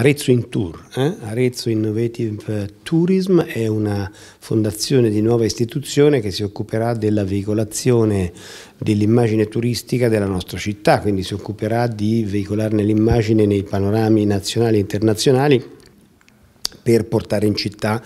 Arezzo in Tour. Eh? Arezzo Innovative eh, Tourism è una fondazione di nuova istituzione che si occuperà della veicolazione dell'immagine turistica della nostra città, quindi si occuperà di veicolarne l'immagine nei panorami nazionali e internazionali per portare in città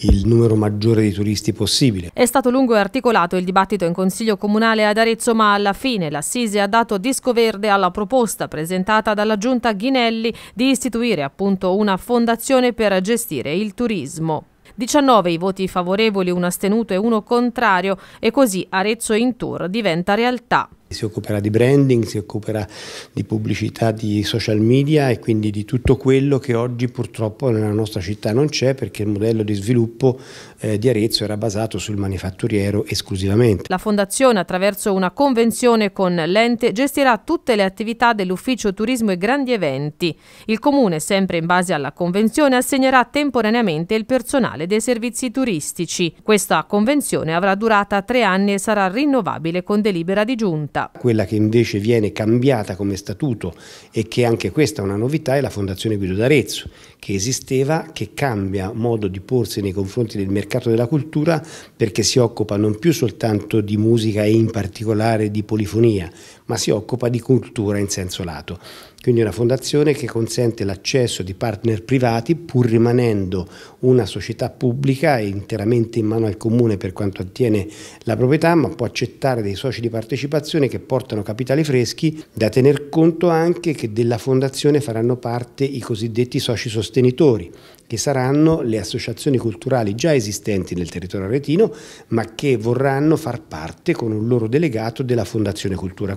il numero maggiore di turisti possibile. È stato lungo e articolato il dibattito in Consiglio Comunale ad Arezzo, ma alla fine l'Assise ha dato disco verde alla proposta presentata dalla Giunta Ghinelli di istituire appunto una fondazione per gestire il turismo. 19 i voti favorevoli, un astenuto e uno contrario e così Arezzo in Tour diventa realtà. Si occuperà di branding, si occuperà di pubblicità di social media e quindi di tutto quello che oggi purtroppo nella nostra città non c'è perché il modello di sviluppo eh, di Arezzo era basato sul manifatturiero esclusivamente. La fondazione attraverso una convenzione con l'ente gestirà tutte le attività dell'ufficio turismo e grandi eventi. Il comune sempre in base alla convenzione assegnerà temporaneamente il personale dei servizi turistici. Questa convenzione avrà durata tre anni e sarà rinnovabile con delibera di giunta. Quella che invece viene cambiata come statuto e che anche questa è una novità è la Fondazione Guido d'Arezzo, che esisteva, che cambia modo di porsi nei confronti del mercato della cultura perché si occupa non più soltanto di musica e in particolare di polifonia, ma si occupa di cultura in senso lato. Quindi è una fondazione che consente l'accesso di partner privati pur rimanendo una società pubblica e interamente in mano al comune per quanto attiene la proprietà, ma può accettare dei soci di partecipazione fondazione che portano capitali freschi, da tener conto anche che della fondazione faranno parte i cosiddetti soci sostenitori, che saranno le associazioni culturali già esistenti nel territorio aretino, ma che vorranno far parte con un loro delegato della Fondazione Cultura.